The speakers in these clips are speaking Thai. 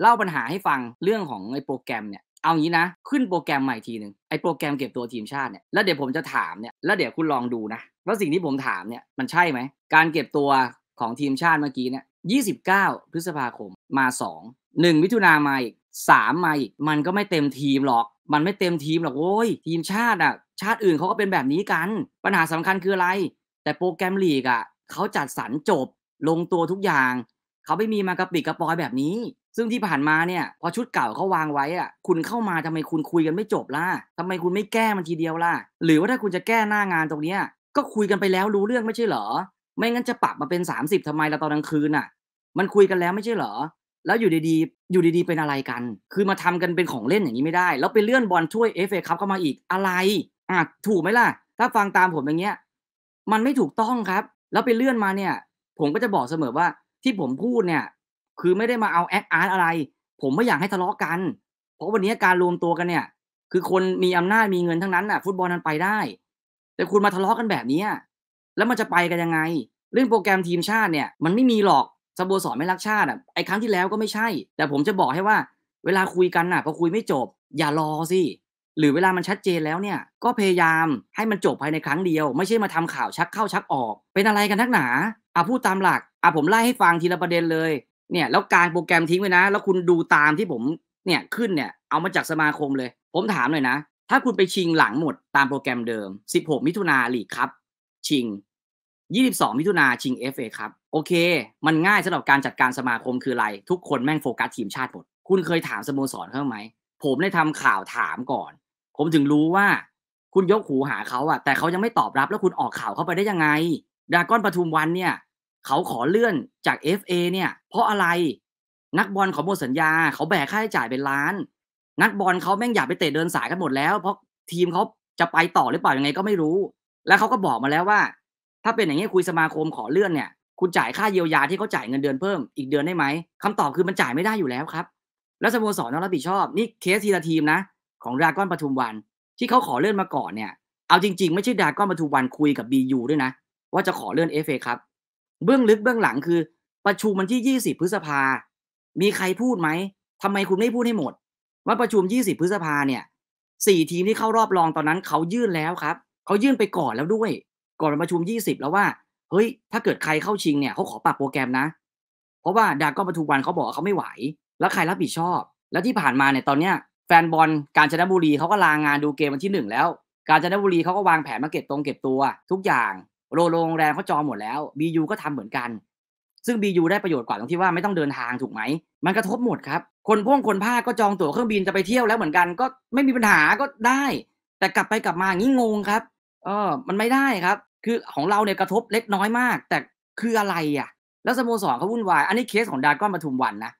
เล่าปัญหาให้ฟังเรื่องของไอ้โปรแกรมเนี่ย เอางี้นะขึ้นโปรแกรมใหม่ทีหนึ่งไอ้โปรแกรมเก็บตัวทีมชาติเนี่ยแล้วเดี๋ยวผมจะถามเนี่ยแล้วเดี๋ยวคุณลองดูนะว่าสิ่งที่ผมถามเนี่ยมันใช่ไหมการเก็บตัวของทีมชาติเมื่อกี้เนี่ย29 พฤษภาคมมา 2 1มิถุนามาอีก3มาอีกมันก็ไม่เต็มทีมหรอก มันไม่เต็มทีมหรอกโว้ยทีมชาติอ่ะชาติอื่นเขาก็เป็นแบบนี้กันปัญหาสำคัญคืออะไรแต่โปรแกรมลีกอ่ะเขาจัดสรรจบลงตัวทุกอย่างเขาไม่มีมากระปิกกระปอยแบบนี้ ซึ่งที่ผ่านมาเนี่ย พอชุดเก่าเขาวางไว้อ่ะ คุณเข้ามาทำไมคุณคุยกันไม่จบล่ะทำไมคุณไม่แก้มันทีเดียวล่ะ หรือว่าถ้าคุณจะแก้หน้างานตรงเนี้ย ก็คุยกันไปแล้วรู้เรื่องไม่ใช่เหรอ ไม่งั้นจะปรับมาเป็น 30 ทำไมละตอนกลางคืนอ่ะ มันคุยกันแล้วไม่ใช่เหรอ แล้วอยู่ดีๆ อยู่ดีๆ เป็นอะไรกัน คือมาทำกันเป็นของเล่นอย่างนี้ไม่ได้ แล้วไปเลื่อนบอลช่วยเอฟเอคัพเข้ามาอีก อะไรอ่ะถูกไหมล่ะ ถ้าฟังตามผมอย่างเงี้ย มันไม่ถูกต้องครับ แล้วไปเลื่อนมาเนี่ย ผมก็จะบอกเสมอว่าที่ผมพูดเนี่ยคือไม่ได้มาเอาแอคอาร์ตอะไร ผมไม่อยากให้ทะเลาะกัน เพราะวันนี้การรวมตัวกันเนี่ยคือคนมีอำนาจมีเงินทั้งนั้นน่ะ ฟุตบอลนันไปได้ แต่คุณมาทะเลาะกันแบบนี้ แล้วมันจะไปกันยังไง เรื่องโปรแกรมทีมชาติเนี่ย มันไม่มีหรอกสโมสรไม่รักชาติอ่ะไอ้ครั้งที่แล้วก็ไม่ใช่ แต่ผมจะบอกให้ว่า เวลาคุยกันน่ะพอคุยไม่จบ อย่ารอสิหรือเวลามันชัดเจนแล้วเนี่ย ก็พยายามให้มันจบภายในครั้งเดียว ไม่ใช่มาทำข่าวชักเข้าชักออก เป็นอะไรกันทักหนาอาพูดตามหลักอ่ะผมไล่ให้ฟังทีละประเด็นเลยเนี่ย แล้วการโปรแกรมทิ้งไว้นะ แล้วคุณดูตามที่ผมเนี่ยขึ้นเนี่ยเอามาจากสมาคมเลย ผมถามหน่อยนะ ถ้าคุณไปชิงหลังหมดตามโปรแกรมเดิม 16 มิถุนาลีกครับ ชิง 22 มิถุนาชิง FA ครับโอเค มันง่ายสำหรับการจัดการสมาคมคืออะไร ทุกคนแม่งโฟกัสทีมชาติหมด คุณเคยถามสโมสรเขาไหม ผมได้ทำข่าวถามก่อน ผมถึงรู้ว่า คุณยกหูหาเขาอะแต่เขายังไม่ตอบรับแล้วคุณออกข่าวเข้าไปได้ยังไงดากอนปทุมวันเนี่ยเขาขอเลื่อนจาก FA เนี่ย เพราะอะไร นักบอลเขาหมดสัญญาเขาแบกค่าใช้จ่ายเป็นล้าน นักบอลเขาแม่งอยากไปเตะเดินสายกันหมดแล้ว เพราะทีมเขาจะไปต่อหรือเปล่ายังไงก็ไม่รู้ แล้วเขาก็บอกมาแล้วว่า ถ้าเป็นอย่างนี้คุยสมาคมขอเลื่อนเนี่ยคุณจ่ายค่าเยียวยาที่เขาจ่ายเงินเดือนเพิ่มอีกเดือนได้ไหมคำตอบคือมันจ่ายไม่ได้อยู่แล้วครับ แล้วสโมสรต้องรับผิดชอบ นี่เคสทีละทีมนะของดราก้อนปทุมวัน ที่เขาขอเลื่อนมาก่อนเนี่ยเอาจริงๆไม่ใช่ดราก้อนปทุมวันคุยกับบียูด้วยนะว่าจะขอเลื่อนเอฟเอครับเบื้องลึกเบื้องหลังคือ ประชุมมันที่ 20 พฤษภา มีใครพูดไหมทำไมคุณไม่พูดให้หมด ว่าประชุม 20 พฤษภาเนี่ยสี่ทีมที่เข้ารอบรองตอนนั้นเขายื่นแล้วครับเขายื่นไปก่อนแล้วด้วย ก่อนประชุม 20 แล้วว่าเฮ้ยถ้าเกิดใครเข้าชิงเนี่ยเขาขอปรับโปรแกรมนะ เพราะว่าดากอนปทุมวันเขาบอกเขาไม่ไหว แล้วใครรับผิดชอบ แล้วที่ผ่านมาเนี่ยตอนเนี้ยแฟนบอลกาญจนบุรีเขาก็ลางานดูเกมวันที่หนึ่งแล้ว กาญจนบุรีเขาก็วางแผนมาเก็บตรงเก็บตัว ทุกอย่างโรโรงแรมเขาจองหมดแล้วบียูก็ทำเหมือนกัน ซึ่งบียูได้ประโยชน์กว่าตรงที่ว่าไม่ต้องเดินทางถูกไหม มันกระทบหมดครับ คนพ่วงคนภาคก็จองตั๋วเครื่องบินจะไปเที่ยวแล้วเหมือนกันก็ไม่มีปัญหาก็ได้ แต่กลับไปกลับมางนี้งงครับ เออ มันไม่ได้ครับ คือของเราเนี่ยกระทบเล็กน้อยมาก แต่คืออะไรอ่ะ แล้วสโมสรเขาวุ่นวายอันนี้เคสของดาก้อนปทุมวันนะ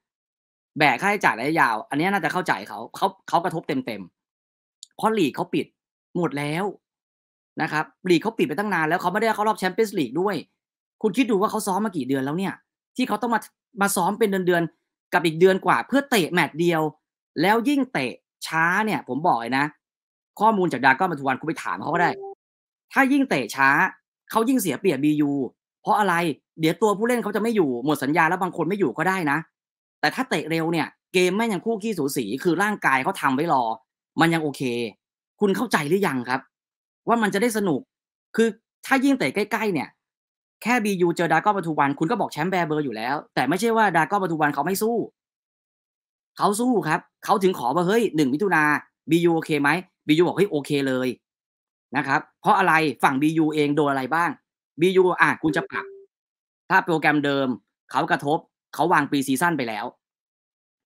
แบกค่าใช้จ่ายระยะยาว อันนี้น่าจะเข้าใจเขาเขาเขากระทบเต็มๆเพราะหลีกเขาปิดหมดแล้วนะครับลีกเขาปิดไปตั้งนาน แล้วเขาไม่ได้เข้ารอบแชมเปี้ยนส์ลีกด้วย คุณคิดดูว่าเขาซ้อมมากี่เดือนแล้วเนี่ย ที่เขาต้องมามาซ้อมเป็นเดือนๆกับอีกเดือนกว่า เพื่อเตะแมตช์เดียว แล้วยิ่งเตะช้าเนี่ย ผมบอกนะ ข้อมูลจากดาก้อนมาทุวันคุณไปถามเขาก็ได้ ถ้ายิ่งเตะช้าเขายิ่งเสียเปรียบบียูเพราะอะไรเดี๋ยวตัวผู้เล่นเขาจะไม่อยู่หมดสัญญาแล้วบางคนไม่อยู่ก็ได้นะ แต่ถ้าเตะเร็วเนี่ย เกมแม่งยังคู่ขี้สูสี คือร่างกายเขาทาไว้รอ มันยังโอเค คุณเข้าใจหรือยังครับว่ามันจะได้สนุก คือถ้ายิ่งเตะใกล้ ๆ เนี่ย แค่บียูเจอดาก้อปทุวัน คุณก็บอกแชมป์แบร์เบอร์อยู่แล้ว แต่ไม่ใช่ว่าดาก้อปทุวันเขาไม่สู้ เขาสู้ครับ เขาถึงขอว่าเฮ้ยหนึ่งมิถุนาบียูโอเคไหมบียูบอกเฮ้ยโอเคเลยนะครับ เพราะอะไรฝั่งบียูเองโดนอะไรบ้างบียูอ่ะ คุณจะปรับถ้าโปรแกรมเดิมเขากระทบ เขาวางปีซีซั่นไปแล้ว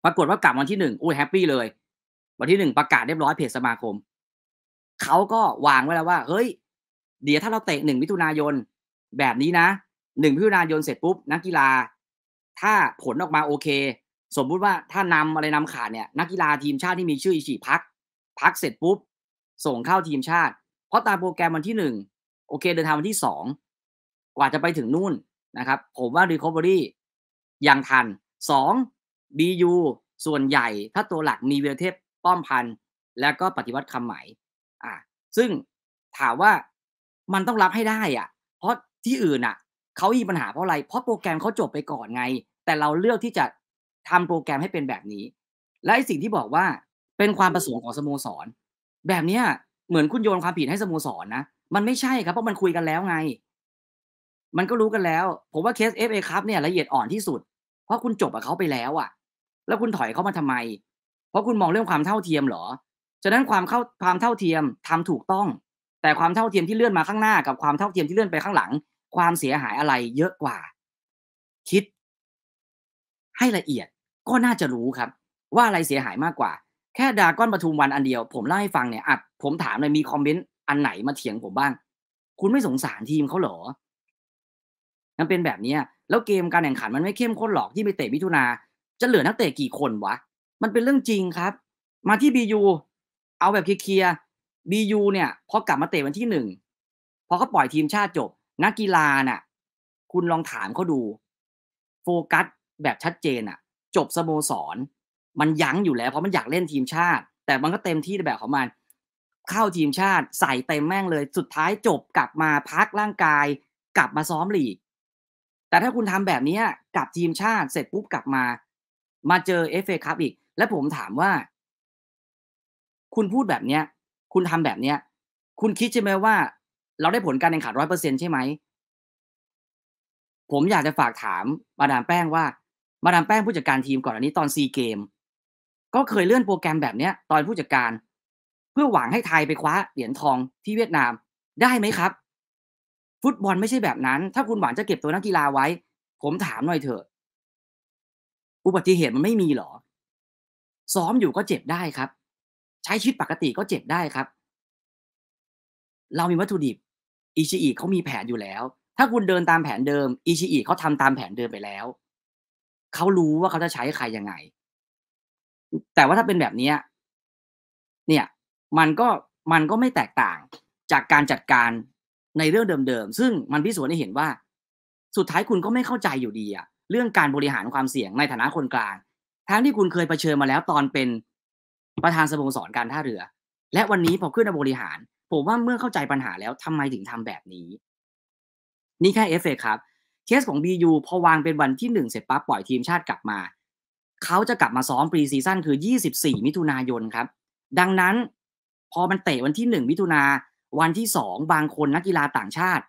ปรากฏว่ากลับวันที่หนึ่งอู้แฮปปี้เลยวันที่หนึ่งประกาศเรียบร้อยเพจสมาคมเขาก็วางไว้แล้วว่าเฮ้ย เดี๋ยวถ้าเราเตะหนึ่งมิถุนายนแบบนี้นะหนึ่งมิถุนายนเสร็จปุ๊บ นักกีฬา ถ้าผลออกมาโอเค สมมุติว่าถ้านำอะไรนำขาดเนี่ย นักกีฬาทีมชาติที่มีชื่ออิชิพัก พักเสร็จปุ๊บ ส่งเข้าทีมชาติ เพราะตามโปรแกรมวันที่หนึ่งโอเคเดินทางวันที่สองกว่าจะไปถึงนู่นนะครับ ผมว่ารี r e c o อรี่ยังทันสองบีส่วนใหญ่ถ้าตัวหลักมีเวลเทพป้อมพันธ์แล้วก็ปฏิวัติคำหมายซึ่งถามว่ามันต้องรับให้ได้อ่ะ เพราะที่อื่นอ่ะเขามีปัญหาเพราะอะไร เพราะโปรแกรมเขาจบไปก่อนไง แต่เราเลือกที่จะทำโปรแกรมให้เป็นแบบนี้ และไอสิ่งที่บอกว่า เป็นความประสงค์ของสโมสร แบบเนี้ย เหมือนคุณโยนความผิดให้สโมสรนะ มันไม่ใช่ครับเพราะมันคุยกันแล้วไง มันก็รู้กันแล้ว ผมว่าเคสเอฟเอครับเนี่ย ละเอียดอ่อนที่สุด เพราะคุณจบกับเขาไปแล้วอ่ะ แล้วคุณถอยเขามาทำไม เพราะคุณมองเรื่องความเท่าเทียมเหรอฉะนั้นความเข้าความเท่าเทียมทำถูกต้อง แต่ความเท่าเทียมที่เลื่อนมาข้างหน้ากับความเท่าเทียมที่เลื่อนไปข้างหลัง ความเสียหายอะไรเยอะกว่า คิด ให้ละเอียดก็น่าจะรู้ครับ ว่าอะไรเสียหายมากกว่า แค่ดาก้อนปทุมวันอันเดียวผมเล่าให้ฟังเนี่ยอัดผมถามเลยมีคอมเมนต์อันไหนมาเถียงผมบ้าง คุณไม่สงสารทีมเขาเหรอมันเป็นแบบนี้แล้วเกมการแข่งขันมันไม่เข้มข้นหรอกที่ไปเตะมิถุนาจะเหลือนักเตะกี่คนวะ มันเป็นเรื่องจริงครับ มาที่บียูเอาแบบเคลียร์บียูเนี่ยพอกลับมาเตะวันที่หนึ่งพอเขาปล่อยทีมชาติจบ นักกีฬาน่ะ คุณลองถามเขาดู โฟกัสแบบชัดเจนอ่ะ จบสโมสร มันยั้งอยู่แล้วเพราะมันอยากเล่นทีมชาติ แต่มันก็เต็มที่ในแบบของมัน เข้าทีมชาติ ใส่เต็มแม่งเลย สุดท้ายจบกลับมาพักร่างกาย กลับมาซ้อมลีกแต่ถ้าคุณทำแบบนี้กลับทีมชาติเสร็จปุ๊บกลับมา มาเจอเอฟเอคัพอีก และผมถามว่าคุณพูดแบบเนี้ย คุณทำแบบเนี้ยคุณคิดใช่ไหมว่า เราได้ผลการแข่งขันร้อยเปอร์เซ็นใช่ไหม ผมอยากจะฝากถาม มาดามแป้งว่า มาดามแป้งผู้จัดการทีมก่อนอันนี้ตอนซีเกม ก็เคยเลื่อนโปรแกรมแบบเนี้ย ตอนผู้จัดการ เพื่อหวังให้ไทยไปคว้าเหรียญทองที่เวียดนามได้ไหมครับ ฟุตบอลไม่ใช่แบบนั้น ถ้าคุณหวังจะเก็บตัวนักกีฬาไว้ ผมถามหน่อยเถอะ อุบัติเหตุมันไม่มีหรอ ซ้อมอยู่ก็เจ็บได้ครับช้ชีวิตปกติก็เจ็บได้ครับ เรามีวัตถุดิบอิชิอิเขามีแผนอยู่แล้ว ถ้าคุณเดินตามแผนเดิมอิชิอิเขาทำตามแผนเดิมไปแล้ว เขารู้ว่าเขาจะใช้ใครยังไง แต่ว่าถ้าเป็นแบบเนี้ย เนี่ย มันก็ มันก็ไม่แตกต่างจากการจัดการในเรื่องเดิมๆ ซึ่งมันพิสูจน์ให้เห็นว่า สุดท้ายคุณก็ไม่เข้าใจอยู่ดีอะเรื่องการบริหารความเสี่ยง ในฐานะคนกลาง ทั้งที่คุณเคยเผชิญมาแล้วตอนเป็นประธานสโมสรการท่าเรือ และวันนี้พอขึ้นมาบริหาร ผมว่าเมื่อเข้าใจปัญหาแล้วทำไมถึงทำแบบนี้ นี่แค่เอฟเอครับ เคสของ BU พอวางเป็นวันที่1เสร็จปั๊บปล่อยทีมชาติกลับมา เขาจะกลับมาซ้อมปรีซีซั่นคือ 24 มิถุนายนครับ ดังนั้นพอมันเตะวันที่1มิถุนาวันที่2บางคนนักกีฬาต่างชาติ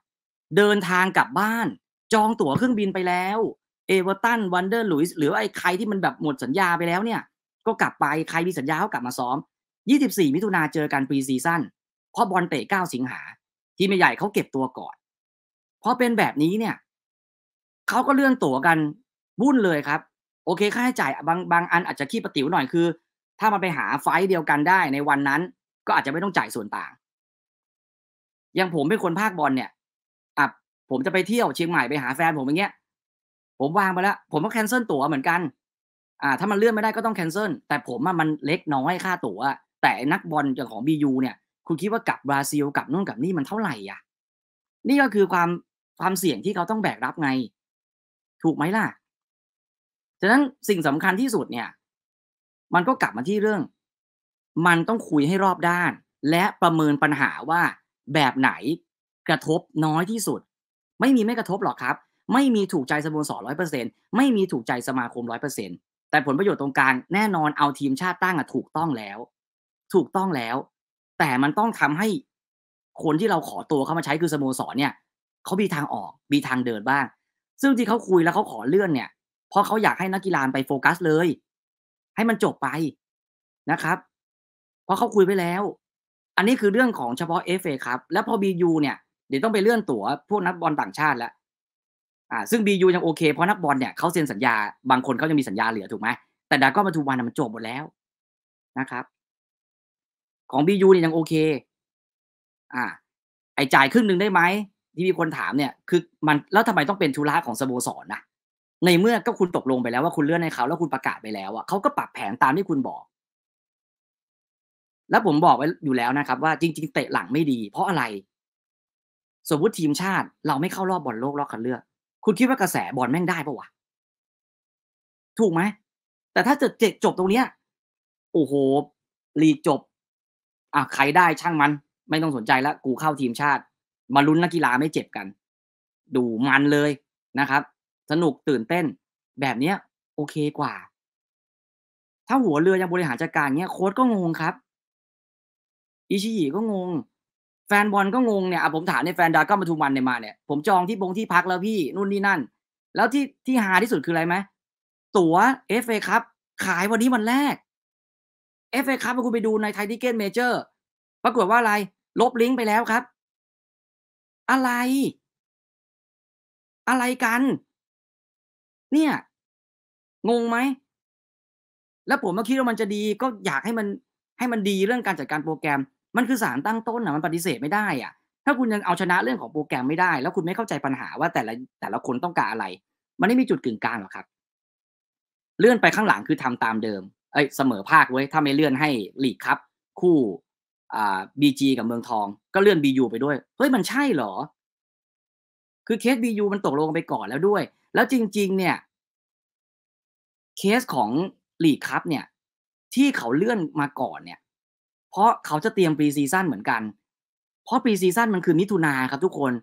เดินทางกลับบ้าน จองตั๋วเครื่องบินไปแล้วเอเวอร์ตันวันเดอร์ลุยส์หรือไอ้ใครที่มันแบบหมดสัญญาไปแล้วเนี่ยก็กลับไปใครมีสัญญาขากลับมาซ้อม 24 มิถุนาเจอกันปรีซีซั่น เพราะบอลเตะ9สิงหา ทีมใหญ่เขาเก็บตัวก่อนพอเป็นแบบนี้เนี่ย เขาก็เลื่อนตั๋วกันวุ่นเลยครับ โอเคค่าใช้จ่ายบางบางอันอาจจะขี้ปะติ๋วหน่อยคือ ถ้ามันไปหาไฟเดียวกันได้ในวันนั้น ก็อาจจะไม่ต้องจ่ายส่วนต่าง อย่างผมเป็นคนภาคบอลเนี่ยอ่ะผมจะไปเที่ยวเชียงใหม่ไปหาแฟนผมอย่างเงี้ย ผมวางไปแล้วผมก็แคนเซิลตั๋วเหมือนกันอ่าถ้ามันเลื่อนไม่ได้ก็ต้องแคนเซิลแต่ผมอะมันเล็กน้อยค่าตั๋วแต่นักบอลจากของบียูเนี่ย คุณคิดว่ากับบราซิลกับนู่นกับนี่มันเท่าไหร่อ่ะนี่ก็คือความความเสี่ยงที่เขาต้องแบกรับไง ถูกไหมล่ะฉะนั้นสิ่งสำคัญที่สุดเนี่ย มันก็กลับมาที่เรื่อง มันต้องคุยให้รอบด้าน และประเมินปัญหาว่าแบบไหนกระทบน้อยที่สุด ไม่มีไม่กระทบหรอกครับ ไม่มีถูกใจสโมสรร้อยเปอร์เซ็นไม่มีถูกใจสมาคมร้อยเปอร์เซ็นต์แต่ผลประโยชน์ตรงกลางแน่นอนเอาทีมชาติตั้งอะถูกต้องแล้ว ถูกต้องแล้ว แต่มันต้องทำให้คนที่เราขอตัวเข้ามาใช้คือสโมสรเนี่ยเขามีทางออกมีทางเดินบ้าง ซึ่งที่เขาคุยแล้วเขาขอเลื่อนเนี่ยเพราะเขาอยากให้นักกีฬาไปโฟกัสเลย ให้มันจบไปนะครับ เพราะเขาคุยไปแล้ว อันนี้คือเรื่องของเฉพาะเอฟเอครับ แล้วพอบียูเนี่ย เดี๋ยวต้องไปเลื่อนตั๋วพวกนักบอลต่างชาติแล้วอ่าซึ่งบียูยังโอเคเพราะนักบอลเนี่ยเขาเซ็นสัญญาบางคนเขายังมีสัญญาเหลือถูกไหมแต่ดาก็มาทูวันมันจบหมดแล้วนะครับ ของบียูเนี่ยยังโอเค อ่าไอจ่ายครึ่งหนึ่งได้ไหมที่มีคนถามเนี่ย คือมันแล้วทำไมต้องเป็นธุระของสโมสรนนะในเมื่อก็คุณตกลงไปแล้วว่าคุณเลื่อนให้เขาแล้วคุณประกาศไปแล้วอ่ะเขาก็ปรับแผนตามที่คุณบอก แล้วผมบอกไว้อยู่แล้วนะครับ ว่า จริงๆเตะหลังไม่ดี เพราะอะไร สมมติทีมชาติ เราไม่เข้ารอบบอลโลกรอบคัดเลือกคุณคิดว่ากระแสบอลแม่งได้ปะวะ ถูกไหม แต่ถ้าจะเจจบตรงเนี้ยโอ้โหลีกจบ อ่ะใครได้ช่างมัน ไม่ต้องสนใจแล้ว กูเข้าทีมชาติ มาลุ้นนักกีฬาไม่เจ็บกัน ดูมันเลยนะครับ สนุกตื่นเต้น แบบเนี้ย โอเคกว่า ถ้าหัวเรือยังบริหารจัดการเนี้ย โค้ดก็งงครับ อิชิยิก็งงแฟนบอลก็งงเนี่ยผมถามในแฟนดาก็มาทุมวันเนี่ยมาเนี่ย ผมจองที่บงที่พักแล้วพี่นู่นนี่นั่น แล้วที่ที่หาที่สุดคืออะไรไหม ตั๋วเอฟเอครับขายวันนี้วันแรกเอฟเอครับคุณไปดูในไทยทิเก็ตเมเจอร์ปรากฏว่าอะไร ลบลิงก์ไปแล้วครับ อะไร อะไรกัน เนี่ย งงไหม แล้วผมเมืกอคิดว่ามันจะดี ก็อยากให้มันให้มันดีเรื่องการจัดการโปรแกรมมันคือสารตั้งต้นอ่ะมันปฏิเสธไม่ได้อ่ะ ถ้าคุณยังเอาชนะเรื่องของโปรแกรมไม่ได้ แล้วคุณไม่เข้าใจปัญหาว่าแต่ละแต่ละคนต้องการอะไร มันไม่มีจุดกึ่งกลางหรอกครับ เลื่อนไปข้างหลังคือทำตามเดิม เอ้ย เสมอภาคไว้ถ้าไม่เลื่อนให้หลีกครับคู่อ่าบีจีกับเมืองทอง ก็เลื่อนบียูไปด้วยเฮ้ยมันใช่เหรอ คือเคสบียูมันตกลงไปก่อนแล้วด้วย แล้วจริง ๆ เนี่ย เคสของหลีกครับเนี่ย ที่เขาเลื่อนมาก่อนเนี่ยเพราะเขาจะเตรียมปีซีซั่นเหมือนกัน เพราะปีซีซั่นมันคือมิถุนาครับทุกคน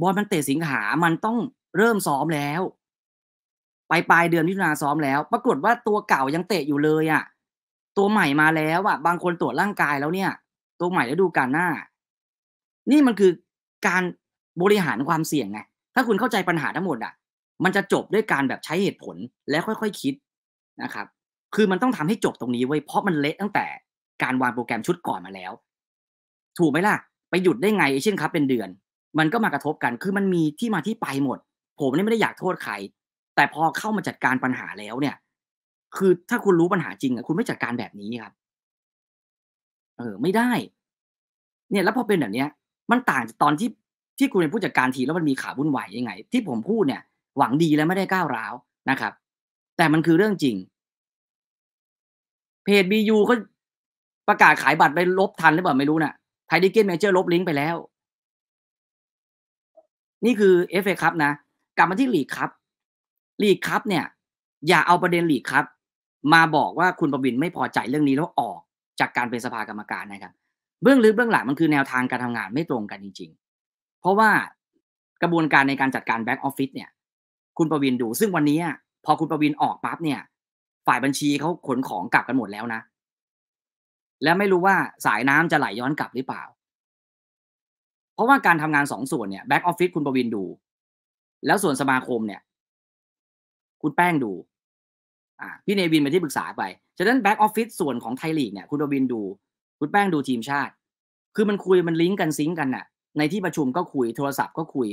บอลมันเตะสิงหามันต้องเริ่มซ้อมแล้ว ไปปลายเดือนมิถุนาซ้อมแล้ว ปรากฏว่าตัวเก่ายังเตะอยู่เลยอะ่ะตัวใหม่มาแล้วอะ่ะบางคนตรวจร่างกายแล้วเนี่ย ตัวใหม่แล้วดูการหน้า นี่มันคือการบริหารความเสี่ยงไงถ้าคุณเข้าใจปัญหาทั้งหมดอะ่ะ มันจะจบด้วยการแบบใช้เหตุผลและค่อยๆคคิดนะครับคือมันต้องทำให้จบตรงนี้ไว้เพราะมันเละตั้งแต่การวางโปรแกรมชุดก่อนมาแล้ว ถูกไหมล่ะ ไปหยุดได้ไงเอเชียนคัพเป็นเดือน มันก็มากระทบกัน คือมันมีที่มาที่ไปหมด ผมนี่ไม่ได้อยากโทษใคร แต่พอเข้ามาจัดการปัญหาแล้วเนี่ย คือถ้าคุณรู้ปัญหาจริงอ่ะคุณไม่จัดการแบบนี้ครับเออ ไม่ได้ เนี่ย แล้วพอเป็นแบบเนี้ย มันต่างจากตอนที่ ที่คุณเป็นผู้จัดการทีแล้วมันมีขาวุ่นวายยังไง ที่ผมพูดเนี่ยหวังดีแล้วไม่ได้ก้าวร้าวนะครับ แต่มันคือเรื่องจริงเพจบียูก็ประกาศขายบัตรไปลบทัน หรือเปล่าไม่รู้นะ่ะไทยดิเกตเมเจอร์ลบลิงก์ไปแล้ว นี่คือเอฟเอคัพนะกลับมาที่ลีกครับลีกครับเนี่ย อย่าเอาประเด็นลีกครับมาบอกว่าคุณประวินไม่พอใจเรื่องนี้แล้วออกจากการเป็นสภากรรมการนะครับเบื้องลึกเบื้องหลังมันคือแนวทางการทำงาน ไม่ตรงกันจริง ๆ เพราะว่ากระบวนการในการจัดการแบ็กออฟฟิศเนี่ย คุณประวินดู ซึ่งวันนี้พอคุณประวินออกปั๊บเนี่ย ฝ่ายบัญชีเขาขนของกลับกันหมดแล้วนะแล้วไม่รู้ว่าสายน้ำจะไหลย้อนกลับหรือเปล่า เพราะว่าการทำงานสองส่วนเนี่ยแบ็กออฟฟิศคุณประวินดู แล้วส่วนสมาคมเนี่ย คุณแป้งดูอ่าพี่เนวินไปที่ปรึกษาไป ฉะนั้นแบ็กออฟฟิศส่วนของไทยลีกเนี่ย คุณประวินดู คุณแป้งดูทีมชาติ คือมันคุยมันลิงก์กันซิงก์กันน่ะ ในที่ประชุมก็คุยโทรศัพท์ก็คุย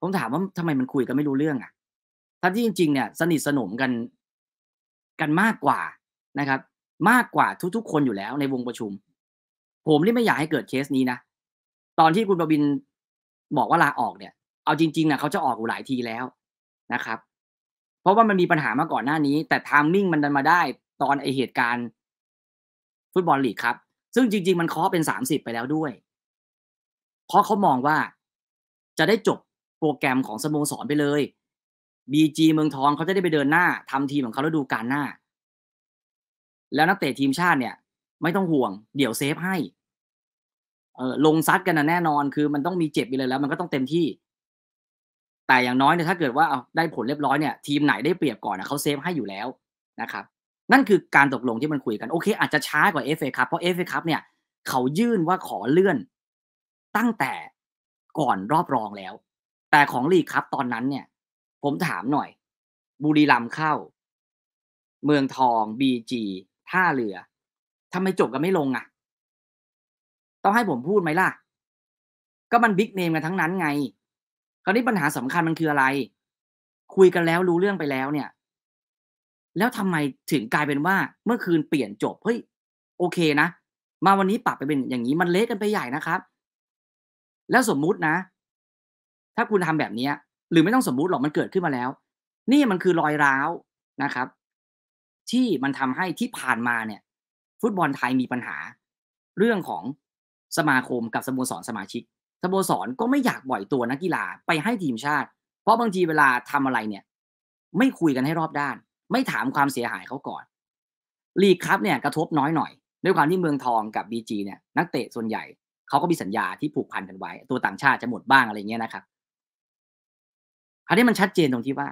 ผมถามว่าทำไมมันคุยกันไม่รู้เรื่องอ่ะทั้งที่จริง ๆ เนี่ย สนิทสนมกันกันมากกว่านะครับมากกว่าทุกๆ คนอยู่แล้วในวงประชุม ผมที่ไม่อยากให้เกิดเคสนี้นะ ตอนที่คุณประบินบอกว่าลาออกเนี่ยเอาจริงๆนะเขาจะออกอยู่หลายทีแล้วนะครับ เพราะว่ามันมีปัญหามาก่อนหน้านี้ แต่ไทมิ่งมันดันมาได้ตอนไอเหตุการณ์ ฟุตบอลลีกครับซึ่งจริงๆมันเคาะเป็นสามสิบไปแล้วด้วย เพราะเขามองว่าจะได้จบโปรแกรมของสโมสรไปเลยบีจีเมืองทองเขาจะได้ไปเดินหน้าทำทีมของเขาแล้วดูการหน้าแล้วนักเตะทีมชาติเนี่ย ไม่ต้องห่วง เดี๋ยวเซฟให้เออลงซัดกันนะแน่นอนคือมันต้องมีเจ็บไปเลยแล้ว มันก็ต้องเต็มที่ แต่อย่างน้อยเนี่ยถ้าเกิดว่าเอาได้ผลเรียบร้อยเนี่ย ทีมไหนได้เปรียบก่อนนะเขาเซฟให้อยู่แล้วนะครับ นั่นคือการตกลงที่มันคุยกัน โอเค อาจจะช้ากว่าเอฟเอคัพเพราะเอฟเอคัพเนี่ยเขายื่นว่าขอเลื่อนตั้งแต่ก่อนรอบรองแล้ว แต่ของลีกครับตอนนั้นเนี่ย ผมถามหน่อย บุรีรัมเข้า เมืองทองบีจีท่าเรือทำไมจบกันไม่ลงอ่ะต้องให้ผมพูดไหมล่ะ ก็มันบิ๊กเนมกันทั้งนั้นไง คราวนี้ปัญหาสำคัญมันคืออะไร คุยกันแล้วรู้เรื่องไปแล้วเนี่ย แล้วทำไมถึงกลายเป็นว่าเมื่อคืนเปลี่ยนจบ เฮ้ยโอเคนะ มาวันนี้ปรับไปเป็นอย่างนี้มันเละกันไปใหญ่นะครับ แล้วสมมุตินะ ถ้าคุณทำแบบเนี้ยหรือไม่ต้องสมมุติหรอกมันเกิดขึ้นมาแล้ว นี่มันคือรอยร้าวนะครับที่มันทำให้ที่ผ่านมาเนี่ย ฟุตบอลไทยมีปัญหา เรื่องของสมาคมกับสโมสรสมาชิกสโมสรก็ไม่อยากปล่อยตัวนักกีฬาไปให้ทีมชาติ เพราะบางทีเวลาทำอะไรเนี่ย ไม่คุยกันให้รอบด้าน ไม่ถามความเสียหายเขาก่อนลีกครับเนี่ยกระทบน้อยหน่อยด้วยความที่เมืองทองกับบีจีเนี่ย นักเตะส่วนใหญ่ เขาก็มีสัญญาที่ผูกพันกันไว้ ตัวต่างชาติจะหมดบ้างอะไรเงี้ยนะครับอันนี้มันชัดเจนตรงที่ว่า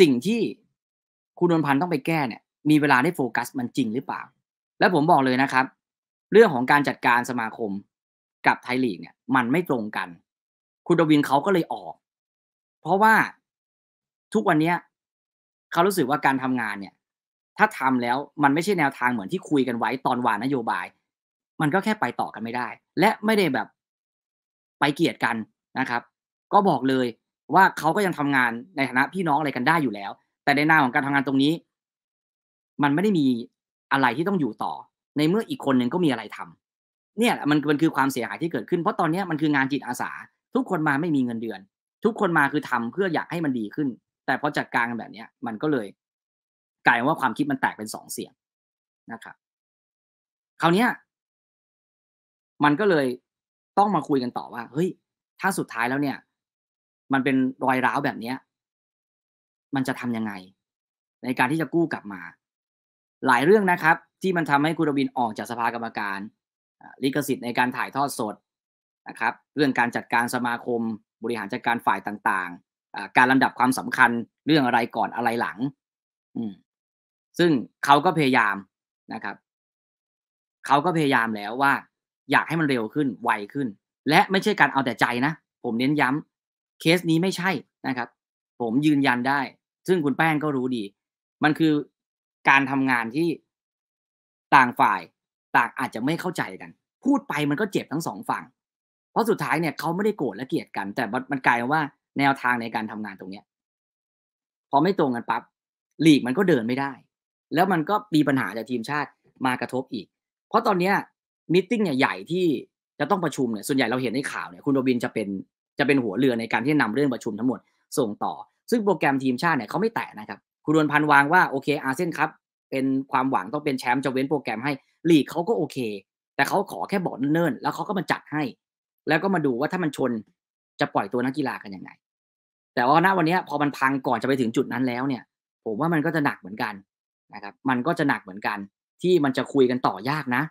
สิ่งที่คุณนนพันธ์ต้องไปแก้เนี่ยมีเวลาได้โฟกัสมันจริงหรือเปล่า และผมบอกเลยนะครับ เรื่องของการจัดการสมาคมกับไทยลีกเนี่ย มันไม่ตรงกัน คุณดวินเขาก็เลยออก เพราะว่าทุกวันนี้ เขารู้สึกว่าการทำงานเนี่ย ถ้าทำแล้วมันไม่ใช่แนวทางเหมือนที่คุยกันไว้ตอนวานนโยบาย มันก็แค่ไปต่อกันไม่ได้ และไม่ได้แบบไปเกียดกันนะครับ ก็บอกเลยว่าเขาก็ยังทำงานในฐานะพี่น้องอะไรกันได้อยู่แล้ว แต่ในหน้าของการทำงานตรงนี้มันไม่ได้มีอะไรที่ต้องอยู่ต่อ ในเมื่ออีกคนหนึ่งก็มีอะไรทำ เนี่ย มันมันคือความเสียหายที่เกิดขึ้น เพราะตอนนี้มันคืองานจิตอาสา ทุกคนมาไม่มีเงินเดือน ทุกคนมาคือทำเพื่ออยากให้มันดีขึ้น แต่พอจัดการแบบเนี้ยมันก็เลยกลายว่าความคิดมันแตกเป็นสองเสียง นะครับคราวนี้มันก็เลยต้องมาคุยกันต่อว่า เฮ้ยถ้าสุดท้ายแล้วเนี่ย มันเป็นรอยร้าวแบบเนี้ย มันจะทํำยังไง ในการที่จะกู้กลับมาหลายเรื่องนะครับ ที่มันทำให้คุณรบินออกจากสภากรรมการลิขสิทธิ์ในการถ่ายทอดสดนะครับ เรื่องการจัดการสมาคม บริหารจัดการฝ่ายต่างๆการลำดับความสำคัญเรื่องอะไรก่อนอะไรหลัง อืซึ่งเขาก็พยายามนะครับเขาก็พยายามแล้วว่า อยากให้มันเร็วขึ้นไวขึ้น และไม่ใช่การเอาแต่ใจนะ ผมเน้นย้ำ เคสนี้ไม่ใช่นะครับ ผมยืนยันได้ ซึ่งคุณแป้งก็รู้ดี มันคือการทำงานที่ต่างฝ่ายต่างอาจจะไม่เข้าใจกันพูดไปมันก็เจ็บทั้งสองฝั่งเพราะสุดท้ายเนี่ยเขาไม่ได้โกรธและเกลียดกันแต่มันกลายว่าแนวทางในการทำงานตรงเนี้ยพอไม่ตรงกันปับ๊บหลีกมันก็เดินไม่ได้แล้วมันก็มีปัญหาจากทีมชาติมากระทบอีกเพราะตอนเนี้ยมิ팅เนี่ยใหญ่ที่จะต้องประชุมเนี่ยส่วนใหญ่เราเห็นในข่าวเนี่ยคุณโรบินจะเป็นจะเป็นหัวเรือในการที่นำเรื่องประชุมทั้งหมดส่งต่อซึ่งโปรแกรมทีมชาติเนี่ยเขาไม่แตะนะครับคุณดวนพันวางว่าโอเค อาเซียนครับ เป็นความหวังต้องเป็นแชมป์จะเว้นโปรแกรมให้ลีกเขาก็โอเค แต่เขาขอแค่บอกเนิ่นๆแล้วเขาก็มาจัดให้ แล้วก็มาดูว่าถ้ามันชนจะปล่อยตัวนักกีฬากันยังไง แต่ว่าณวันนี้พอมันพังก่อนจะไปถึงจุดนั้นแล้วเนี่ย ผมว่ามันก็จะหนักเหมือนกันนะครับมันก็จะหนักเหมือนกัน ที่มันจะคุยกันต่อยากนะ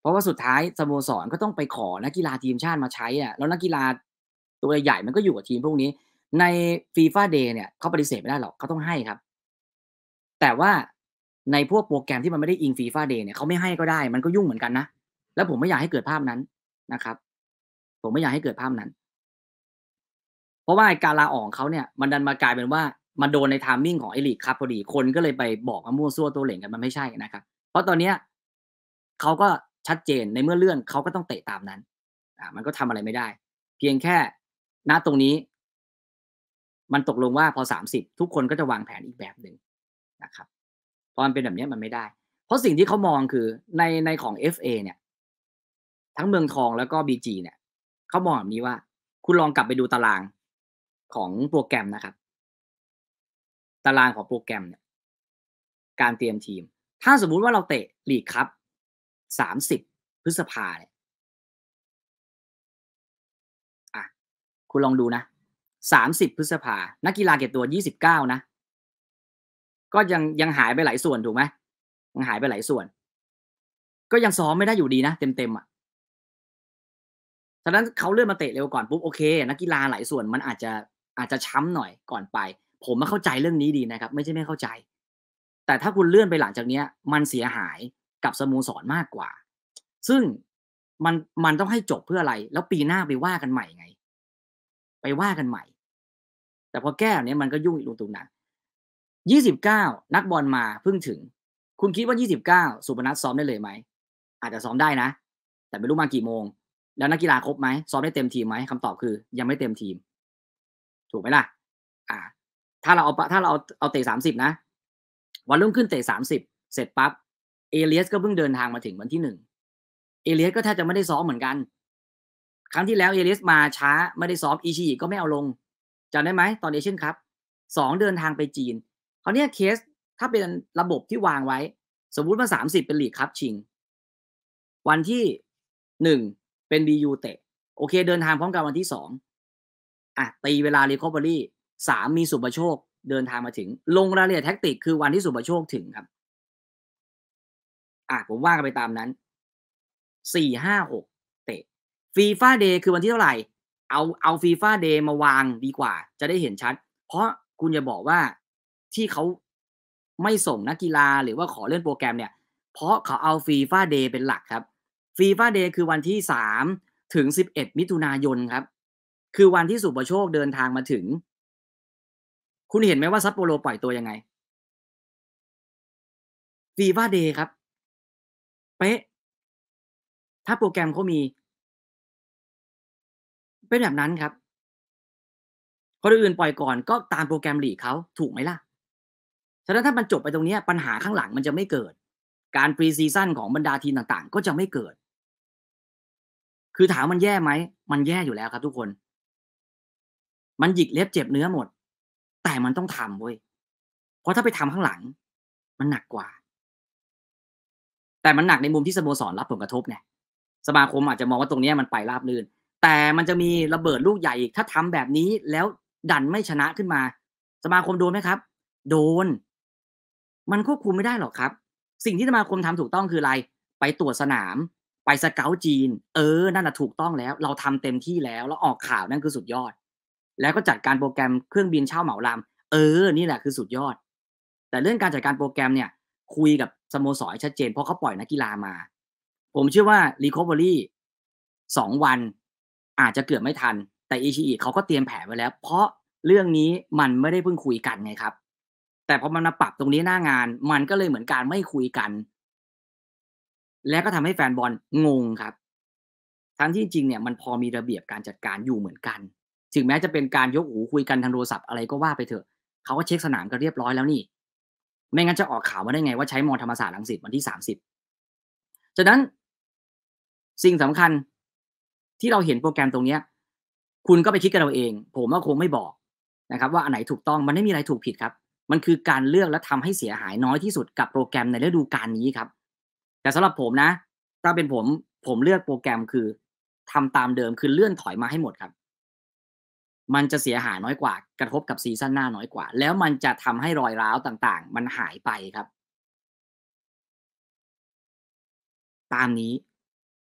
เพราะว่าสุดท้ายสโมสรก็ต้องไปขอนักกีฬาทีมชาติมาใช้อ่ะ แล้วนักกีฬาตัวใหญ่มันก็อยู่กับทีมพวกนี้ในฟีฟ่าเดย์เนี่ยเขาปฏิเสธไม่ได้หรอกเขาต้องให้ครับ แต่ว่าในพวกโปรแกรมที่มันไม่ได้อิงฟีฟ่าเดย์เนี่ยเขาไม่ให้ก็ได้ มันก็ยุ่งเหมือนกันนะแล้วผมไม่อยากให้เกิดภาพนั้นนะครับ ผมไม่อยากให้เกิดภาพนั้น เพราะว่าการลาออกเขาเนี่ยมันดันมากลายเป็นว่ามันโดนในทามมิ่งของเอลิกครับพอดีคนก็เลยไปบอกมามั่วซั่วตัวเหล่งกันมันไม่ใช่นะครับเพราะตอนเนี้ยเขาก็ชัดเจนในเมื่อเลื่อนเขาก็ต้องเตะตามนั้น อ่า มันก็ทำอะไรไม่ได้ เพียงแค่ณตรงนี้มันตกลงว่าพอ30ทุกคนก็จะวางแผนอีกแบบหนึ่งนะครับพอมันเป็นแบบนี้มันไม่ได้ เพราะสิ่งที่เขามองคือในในของ FA เนี่ย ทั้งเมืองทองแล้วก็ BG เนี่ยเขามองแบบนี้ว่า คุณลองกลับไปดูตารางของโปรแกรมนะครับ ตารางของโปรแกรมเนี่ยการเตรียมทีม ถ้าสมมุติว่าเราเตะลีกครับสามสิบพฤษภาเนี่ยอ่ะ คุณลองดูนะสสามิบพฤษภา นักกีฬาเก็บตัวยี่สิบเก้านะ ก็ยังยังหายไปหลายส่วนถูกไหมยังหายไปหลายส่วน ก็ยังซ้อมไม่ได้อยู่ดีนะเต็มเต็มอ่ะฉะนั้นเขาเลื่อนมาเตะเร็วก่อนปุ๊บโอเค นักกีฬาหลายส่วนมันอาจจะอาจจะช้ำหน่อยก่อนไป ผมมาเข้าใจเรื่องนี้ดีนะครับ ไม่ใช่ไม่เข้าใจ แต่ถ้าคุณเลื่อนไปหลังจากเนี้ย มันเสียหายกับสโมสรมากกว่า ซึ่งมันมันต้องให้จบเพื่ออะไร แล้วปีหน้าไปว่ากันใหม่ไง ไปว่ากันใหม่แต่พอแก้เนี้ยมันก็ยุ่งอีกลุงตุงนังยี่สิบเก้านักบอลมาเพิ่งถึง คุณคิดว่ายี่สิบเก้าสุพนัทซ้อมได้เลยไหม อาจจะซ้อมได้นะ แต่ไม่รู้มากี่โมง แล้วนักกีฬาครบไหมซ้อมได้เต็มทีมไหมคำตอบคือ ยังไม่เต็มทีม ถูกไหมล่ะ อ่า ถ้าเราเอาถ้าเราเอาเอาเตะสามสิบนะ วันรุ่งขึ้นเตะสามสิบเสร็จปั๊บ เอเลียสก็เพิ่งเดินทางมาถึงวันที่หนึ่ง เอเลียสก็แทบจะไม่ได้ซ้อมเหมือนกัน ครั้งที่แล้วเอเลียสมาช้าไม่ได้ซ้อมอีชีก็ไม่เอาลงจำได้ไหม ตอนเอเชียนครับสองเดินทางไปจีนเขาเนี้ยเคสถ้าเป็นระบบที่วางไว้ สมมุติว่าสามสิบเป็นหลีกครับชิง วันที่หนึ่งเป็นบียูเตะ โอเค เดินทางพร้อมกันวันที่สองอ่ะตีเวลา รีคอเบอรี่สามมีสุประโชค เดินทางมาถึง ลงรายละเอียดแท็กติกคือวันที่สุประโชคถึงครับ อ่ะ ผมว่ากันไปตามนั้นสี่ห้าหกเตะฟีฟ่าเดย์คือวันที่เท่าไหร่เอาเอาฟีฟ่าเดย์มาวางดีกว่า จะได้เห็นชัด เพราะคุณจะบอกว่าที่เขาไม่ส่งนักกีฬาหรือว่าขอเลื่อนโปรแกรมเนี่ยเพราะเขาเอาฟีฟ่าเดย์เป็นหลักครับฟีฟ่าเดย์คือวันที่สามถึงสิบเอ็ดมิถุนายนครับ คือวันที่สุประโชคเดินทางมาถึง คุณเห็นไหมว่าซัปโปโรปล่อยตัวยังไงฟีฟ่าเดย์ครับ เป๊ะ ถ้าโปรแกรมเขามีเป็นแบบนั้นครับคนอื่นปล่อยก่อนก็ตามโปรแกรมหลีกเขาถูกไหมล่ะ ฉะนั้นถ้ามันจบไปตรงนี้ปัญหาข้างหลังมันจะไม่เกิด การปรีซีซั่นของบรรดาทีมต่างๆ ก็จะไม่เกิด คือถามมันแย่ไหมมันแย่อยู่แล้วครับทุกคน มันหยิกเล็บเจ็บเนื้อหมด แต่มันต้องทำเว้ย เพราะถ้าไปทำข้างหลัง มันหนักกว่า แต่มันหนักในมุมที่สโมสรรับผลกระทบเนี่ยสมาคมอาจจะมองว่าตรงนี้มันไปราบลื่นแต่มันจะมีระเบิดลูกใหญ่อีก ถ้าทำแบบนี้แล้วดันไม่ชนะขึ้นมา สมาคมโดนไหมครับ โดน มันควบคุมไม่ได้หรอกครับ สิ่งที่สมาคมทำถูกต้องคืออะไร ไปตรวจสนาม ไปสเกลจีน เออ นั่นแหะถูกต้องแล้ว เราทำเต็มที่แล้ว แล้วออกข่าวนั่นคือสุดยอด แล้วก็จัดการโปรแกรมเครื่องบินเช่าเหมาลำ เออนี่แหละคือสุดยอด แต่เรื่องการจัดการโปรแกรมเนี่ย คุยกับสโมสรชัดเจนเพราะเขาปล่อยนักกีฬามา ผมเชื่อว่ารีคอเวอรี่สองวันอาจจะเกือบไม่ทัน แต่อิชิอิเขาก็เตรียมแผนไว้แล้ว เพราะเรื่องนี้มันไม่ได้เพิ่งคุยกันไงครับ แต่พอมันมาปรับตรงนี้หน้างานมันก็เลยเหมือนการไม่คุยกัน และก็ทำให้แฟนบอลงงครับ ทั้งที่จริงเนี่ยมันพอมีระเบียบการจัดการอยู่เหมือนกันถึงแม้จะเป็นการยกหูคุยกันทางโทรศัพท์อะไรก็ว่าไปเถอะเขาก็เช็คสนามกันเรียบร้อยแล้วนี่ไม่งั้นจะออกข่าวมาได้ไง ว่าใช้มอธรรมศาสตร์ลังสิตวันที่สามสิบจากนั้นสิ่งสำคัญที่เราเห็นโปรแกรมตรงเนี้ย คุณก็ไปคิดกันเราเอง ผมว่าคงไม่บอกนะครับ ว่าอันไหนถูกต้องมันไม่มีอะไรถูกผิดครับ มันคือการเลือกและทำให้เสียหายน้อยที่สุดกับโปรแกรมในฤดูกาลนี้ครับ แต่สำหรับผมนะ ถ้าเป็นผมผมเลือกโปรแกรมคือ ทำตามเดิมคือเลื่อนถอยมาให้หมดครับ มันจะเสียหายน้อยกว่า กระทบกับซีซั่นหน้าน้อยกว่า แล้วมันจะทำให้รอยร้าวต่างๆ มันหายไปครับตามนี้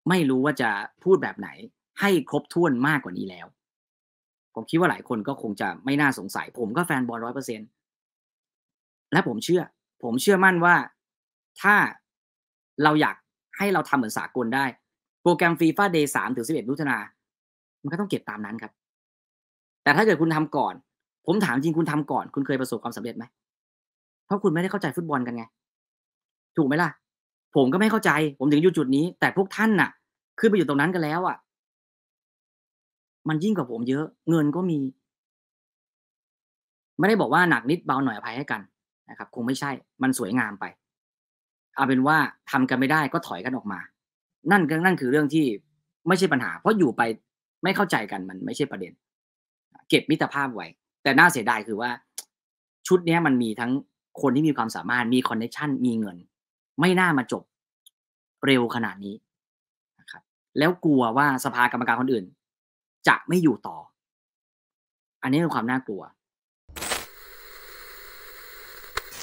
ไม่รู้ว่าจะพูดแบบไหนให้ครบถ้วนมากกว่านี้แล้ว ผมคิดว่าหลายคนก็คงจะไม่น่าสงสัยผมก็แฟนบอลร้อยเปอร์เซ็นและผมเชื่อ ผมเชื่อมั่นว่าถ้าเราอยากให้เราทำเหมือนสากลได้ โปรแกรมฟีฟ่าเดย์สามถึงสิบเอ็ดมิถุนา มันก็ต้องเก็บตามนั้นครับ แต่ถ้าเกิดคุณทำก่อน ผมถามจริงคุณทำก่อน คุณเคยประสบความสำเร็จไหมเพราะคุณไม่ได้เข้าใจฟุตบอลกันไง ถูกไหมล่ะผมก็ไม่เข้าใจ ผมถึงอยู่จุดนี้ แต่พวกท่านน่ะขึ้นไปอยู่ตรงนั้นกันแล้วอ่ะ มันยิ่งกว่าผมเยอะ เงินก็มี ไม่ได้บอกว่าหนักนิดเบาหน่อยอภัยให้กันนะครับ คงไม่ใช่ มันสวยงามไปเอาเป็นว่าทำกันไม่ได้ก็ถอยกันออกมา นั่นนั่นคือเรื่องที่ไม่ใช่ปัญหาเพราะอยู่ไปไม่เข้าใจกันมัน ไม่ใช่ประเด็นเก็บมิตรภาพไว้แต่น่าเสียดายคือว่า ชุดนี้มันมีทั้งคนที่มีความสามารถมีคอนเนคชั่นมีเงินไม่น่ามาจบเร็วขนาดนี้นะครับแล้วกลัวว่าสภากรรมการคนอื่น จะไม่อยู่ต่อ อันนี้เป็นความน่ากลัว